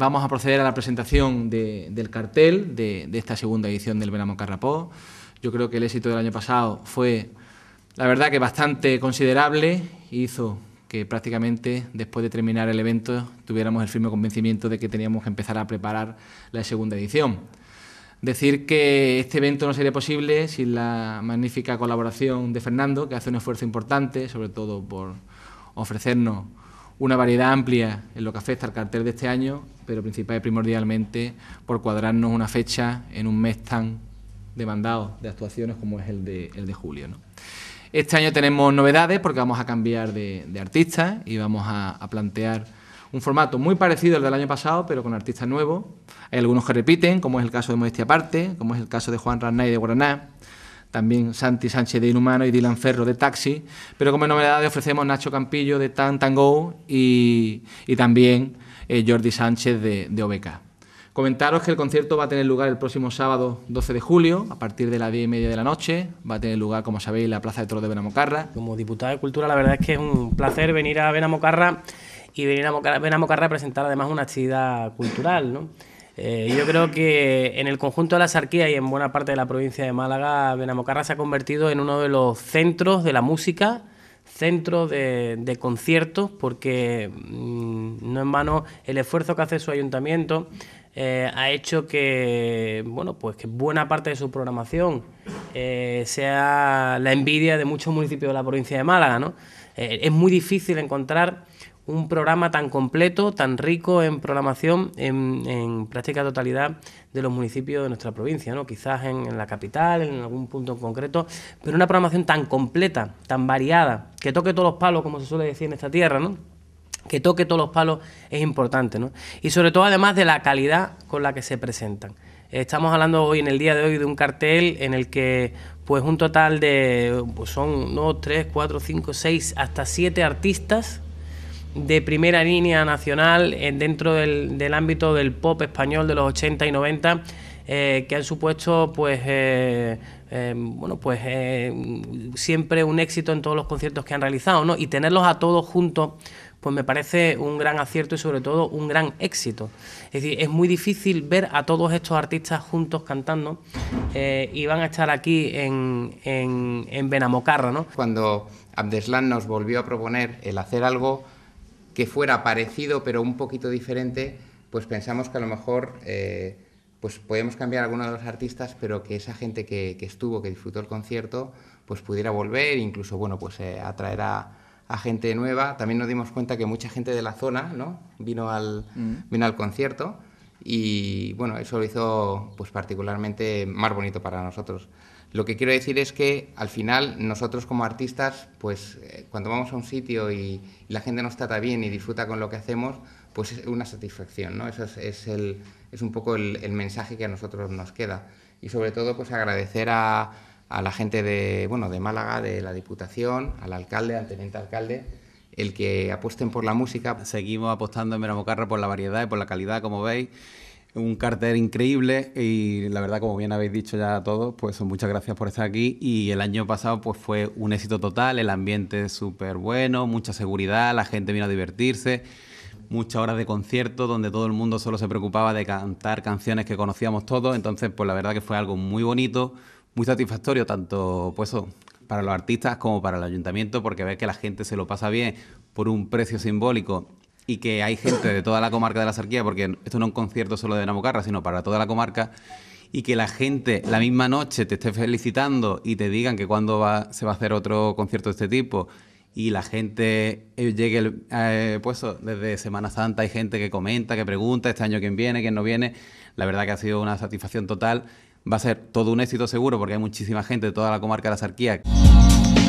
Vamos a proceder a la presentación del cartel de, esta segunda edición del Verano Carrapó. Yo creo que el éxito del año pasado fue, la verdad, que bastante considerable hizo que prácticamente después de terminar el evento tuviéramos el firme convencimiento de que teníamos que empezar a preparar la segunda edición. Decir que este evento no sería posible sin la magnífica colaboración de Fernando, que hace un esfuerzo importante, sobre todo por ofrecernos una variedad amplia en lo que afecta al cartel de este año, pero principal y primordialmente por cuadrarnos una fecha en un mes tan demandado de actuaciones como es el de, el de julio. Este año tenemos novedades porque vamos a cambiar de, de artistas y vamos a, plantear un formato muy parecido al del año pasado, pero con artistas nuevos. Hay algunos que repiten, como es el caso de Modestia Aparte, como es el caso de Juan y de Guaraná, también Santi Sánchez de Inhumano y Dylan Ferro de Taxi, pero como novedad ofrecemos Nacho Campillo de Tan Tango y, y también eh, Jordi Sánchez de, Obeca. OBK. Comentaros que el concierto va a tener lugar el próximo sábado 12 de julio, a partir de las 10 y media de la noche. Va a tener lugar, como sabéis, en la Plaza de Toro de Benamocarra. Como diputado de Cultura, la verdad es que es un placer venir a Benamocarra y venir a Benamocarra a presentar además una actividad cultural, eh, yo creo que en el conjunto de la Sarquía y en buena parte de la provincia de Málaga, Benamocarra se ha convertido en uno de los centros de la música, centro de, conciertos, porque mm, no en vano el esfuerzo que hace su ayuntamiento eh, ha hecho que, bueno, pues que buena parte de su programación eh, sea la envidia de muchos municipios de la provincia de Málaga. es muy difícil encontrar un programa tan completo, tan rico en programación en, práctica totalidad de los municipios de nuestra provincia, ¿no? quizás en, la capital, en algún punto en concreto, pero una programación tan completa, tan variada, que toque todos los palos, como se suele decir en esta tierra, ¿no? que toque todos los palos es importante, ¿no? y sobre todo además de la calidad con la que se presentan. Estamos hablando hoy, en el día de hoy, de un cartel en el que pues un total de, pues, son no 3, 4, 5, 6, hasta 7 artistas de primera línea nacional dentro del, ámbito del pop español de los 80 y 90 eh, que han supuesto pues eh, eh, bueno pues siempre un éxito en todos los conciertos que han realizado ¿no? y tenerlos a todos juntos pues me parece un gran acierto y sobre todo un gran éxito. Es decir, es muy difícil ver a todos estos artistas juntos cantando y van a estar aquí en, en, en Benamocarra, ¿no? Cuando Abdeslan nos volvió a proponer el hacer algo que fuera parecido pero un poquito diferente, pues pensamos que a lo mejor eh, pues podemos cambiar a alguno de los artistas, pero que esa gente que, estuvo, que disfrutó el concierto, pues pudiera volver, incluso bueno, pues eh, atraer a, gente nueva. También nos dimos cuenta que mucha gente de la zona ¿no? vino, al, mm. vino al concierto y bueno, eso lo hizo pues particularmente más bonito para nosotros. Lo que quiero decir es que al final nosotros como artistas, pues eh, cuando vamos a un sitio y la gente nos trata bien y disfruta con lo que hacemos, pues es una satisfacción, ¿no? Eso es, un poco el, mensaje que a nosotros nos queda. Y sobre todo, pues agradecer a, a la gente de, bueno, de Málaga, de la Diputación, al alcalde, al teniente alcalde, el que apuesten por la música. Seguimos apostando en Meramocarra por la variedad y por la calidad, como veis. Un cárter increíble y la verdad, como bien habéis dicho ya todos, pues muchas gracias por estar aquí y el año pasado pues fue un éxito total, el ambiente súper bueno, mucha seguridad, la gente vino a divertirse muchas horas de concierto donde todo el mundo solo se preocupaba de cantar canciones que conocíamos todos. Entonces, pues la verdad que fue algo muy bonito, muy satisfactorio, tanto pues para los artistas como para el ayuntamiento, porque ves que la gente se lo pasa bien por un precio simbólico y que hay gente de toda la comarca de la Sarquía, porque esto no es un concierto solo de Namocarra, sino para toda la comarca, y que la gente la misma noche te esté felicitando y te digan que cuándo va, se va a hacer otro concierto de este tipo, y la gente eh, llegue, el, eh, pues desde Semana Santa hay gente que comenta, que pregunta este año quién viene, quién no viene, la verdad que ha sido una satisfacción total va a ser todo un éxito seguro porque hay muchísima gente de toda la comarca de la Sarquía.